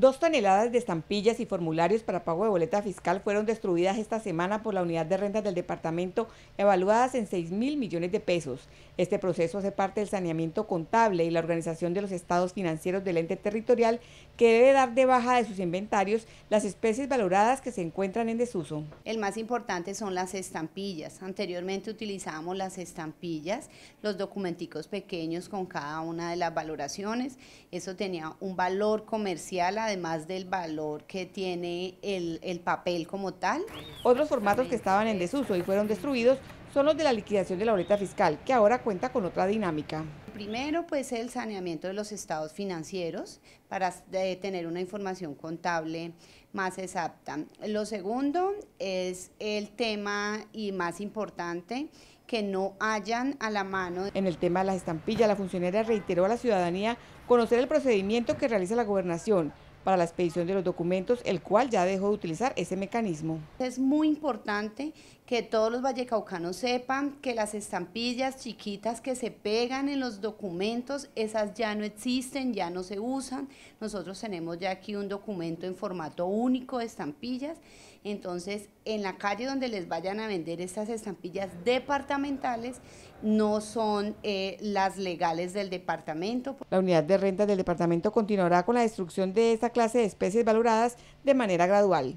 Dos toneladas de estampillas y formularios para pago de boleta fiscal fueron destruidas esta semana por la unidad de rentas del departamento, evaluadas en 6 mil millones de pesos. Este proceso hace parte del saneamiento contable y la organización de los estados financieros del ente territorial, que debe dar de baja de sus inventarios las especies valoradas que se encuentran en desuso. El más importante son las estampillas. Anteriormente utilizábamos las estampillas, los documenticos pequeños con cada una de las valoraciones. Eso tenía un valor comercial además del valor que tiene el, papel como tal. Otros formatos que estaban en desuso y fueron destruidos son los de la liquidación de la boleta fiscal, que ahora cuenta con otra dinámica. Primero, pues el saneamiento de los estados financieros para eh, tener una información contable más exacta. Lo segundo es el tema y más importante que no hayan a la mano. En el tema de las estampillas, la funcionaria reiteró a la ciudadanía conocer el procedimiento que realiza la gobernación para la expedición de los documentos, el cual ya dejó de utilizar ese mecanismo. Es muy importante que todos los vallecaucanos sepan que las estampillas chiquitas que se pegan en los documentos, esas ya no existen, ya no se usan. Nosotros tenemos ya aquí un documento en formato único de estampillas. Entonces, en la calle donde les vayan a vender estas estampillas departamentales, no son eh, las legales del departamento. La unidad de renta del departamento continuará con la destrucción de esta clase clase de especies valoradas de manera gradual.